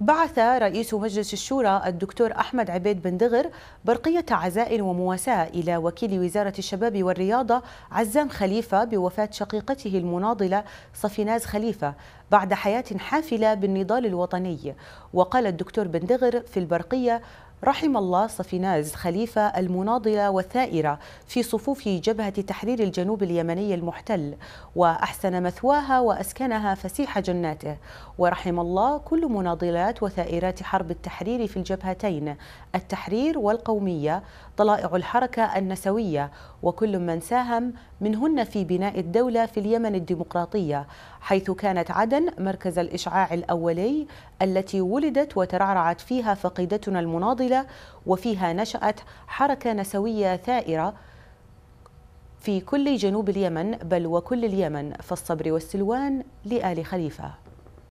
بعث رئيس مجلس الشورى الدكتور أحمد عبيد بن دغر برقية عزاء ومواساة إلى وكيل وزارة الشباب والرياضة عزام خليفة بوفاة شقيقته المناضلة صفيناز خليفة بعد حياة حافلة بالنضال الوطني وقال الدكتور بندغر في البرقية رحم الله صفيناز خليفة المناضلة والثائرة في صفوف جبهة تحرير الجنوب اليمني المحتل وأحسن مثواها وأسكنها فسيح جناته ورحم الله كل مناضلات وثائرات حرب التحرير في الجبهتين التحرير والقومية طلائع الحركة النسوية وكل من ساهم منهن في بناء الدولة في اليمن الديمقراطية حيث كانت عدن إذن مركز الإشعاع الأولي التي ولدت وترعرعت فيها فقيدتنا المناضلة وفيها نشأت حركة نسوية ثائرة في كل جنوب اليمن بل وكل اليمن فالصبر والسلوان لآل خليفه